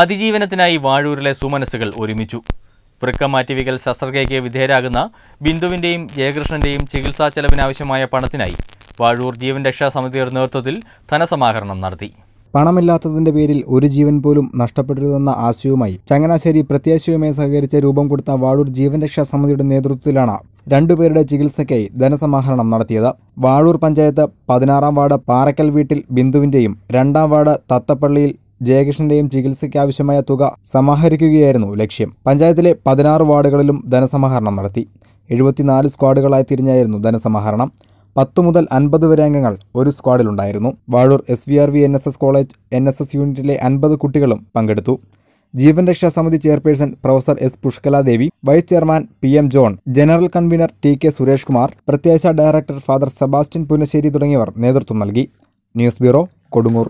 അതിജീവനത്തിനായി വാഴൂരിലെ സുമനസ്സുകൾ ഒരുമിച്ചു വൃക്ക മാറ്റിവെക്കൽ ശസ്ത്രക്രിയയ്ക്ക് വിധേയരാകുന്ന ബിന്ദുവിൻ്റെയും ജയകൃഷ്ണൻ്റെയും ചികിത്സാ ചെലവിനാവശ്യമായ പണത്തിനായി വാഴൂർ ജീവൻ രക്ഷാ സമിതിയുടെ നേതൃത്വത്തിൽ ധനസമാഹരണം നടത്തി പണമില്ലാത്തതിന്റെ പേരിൽ ഒരു ജീവൻ പോലും നഷ്ടപ്പെടരുതെന്ന ആശയവുമായി ചങ്ങനാശ്ശേരി പ്രത്യാശയുമായി സഹകരിച്ച് രൂപം കൊടുത്ത വാഴൂർ ജീവൻ രക്ഷാ സമിതിയുടെ നേതൃത്വത്തിലാണ് രണ്ടുപേരുടെ ചികിത്സയ്ക്കായി ധനസമാഹരണം നടത്തിയത് വാഴൂർ പഞ്ചായത്ത് പതിനാറാം വാർഡ് പാറക്കൽ വീട്ടിൽ ബിന്ദുവിൻ്റെയും രണ്ടാം വാർഡ് തത്തപ്പള്ളിയിൽ ജയകൃഷ്ണന്റെയും ചികിത്സയ്ക്കാവശ്യമായ തുക സമാഹരിക്കുകയായിരുന്നു ലക്ഷ്യം പഞ്ചായത്തിലെ പതിനാറ് വാർഡുകളിലും ധനസമാഹരണം നടത്തി എഴുപത്തിനാല് സ്ക്വാഡുകളായി തിരിഞ്ഞായിരുന്നു ധനസമാഹരണം പത്ത് മുതൽ അൻപത് വരെ അംഗങ്ങൾ ഒരു സ്ക്വാഡിലുണ്ടായിരുന്നു Vazhoor S V R V N S S college N S S യൂണിറ്റിലെ അൻപത് കുട്ടികളും പങ്കെടുത്തു Jeevan Raksha Samiti chairperson professor S Pushkaladevi vice chairman P M John general convener T K Suresh Kumar Prathyasha director father Sebastian പുനശ്ശേരി തുടങ്ങിയവർ നേതൃത്വം നൽകി ന്യൂസ് ബ്യൂറോ കൊടുങ്ങൂർ